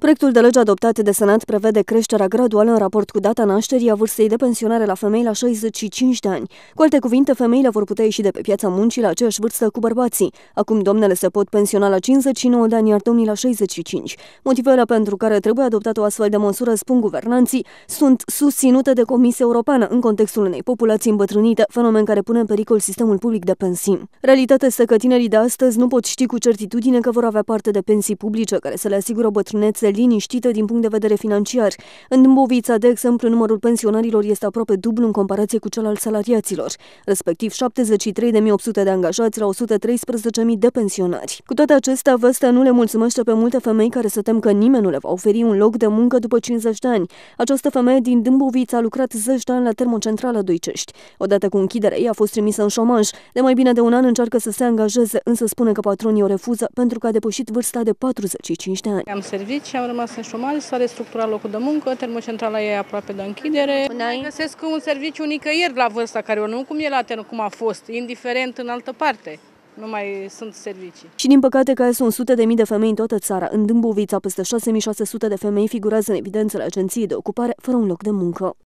Proiectul de lege adoptat de Senat prevede creșterea graduală în raport cu data nașterii a vârstei de pensionare la femei la 65 de ani. Cu alte cuvinte, femeile vor putea ieși de pe piața muncii la aceeași vârstă cu bărbații. Acum domnele se pot pensiona la 59 de ani, iar domnii la 65. Motivele pentru care trebuie adoptată o astfel de măsură, spun guvernanții, sunt susținute de Comisia Europeană în contextul unei populații îmbătrânite, fenomen care pune în pericol sistemul public de pensii. Realitatea este că tinerii de astăzi nu pot ști cu certitudine că vor avea parte de pensii publice care să le asigură bătrânețe este liniștită din punct de vedere financiar. În Dâmbovița, de exemplu, numărul pensionarilor este aproape dublu în comparație cu cel al salariaților, respectiv 73.800 de angajați la 113.000 de pensionari. Cu toate acestea, vestea nu le mulțumește pe multe femei care se tem că nimeni nu le va oferi un loc de muncă după 50 de ani. Această femeie din Dâmbovița a lucrat 10 de ani la termocentrală Doicești. Odată cu închiderea ei a fost trimisă în șomaj. De mai bine de un an încearcă să se angajeze, însă spune că patronii o refuză pentru că a depășit vârsta de 45 de ani. Am și am rămas în șomaj, s-a restructurat locul de muncă, termocentrala e aproape de închidere. Înainte... Găsesc un serviciu nicăieri la vârsta care o nu, cum e la ten, cum a fost, indiferent în altă parte nu mai sunt servicii. Și din păcate că sunt sute de mii de femei în toată țara, în Dâmbovița peste 6600 de femei figurează în la agenției de ocupare fără un loc de muncă.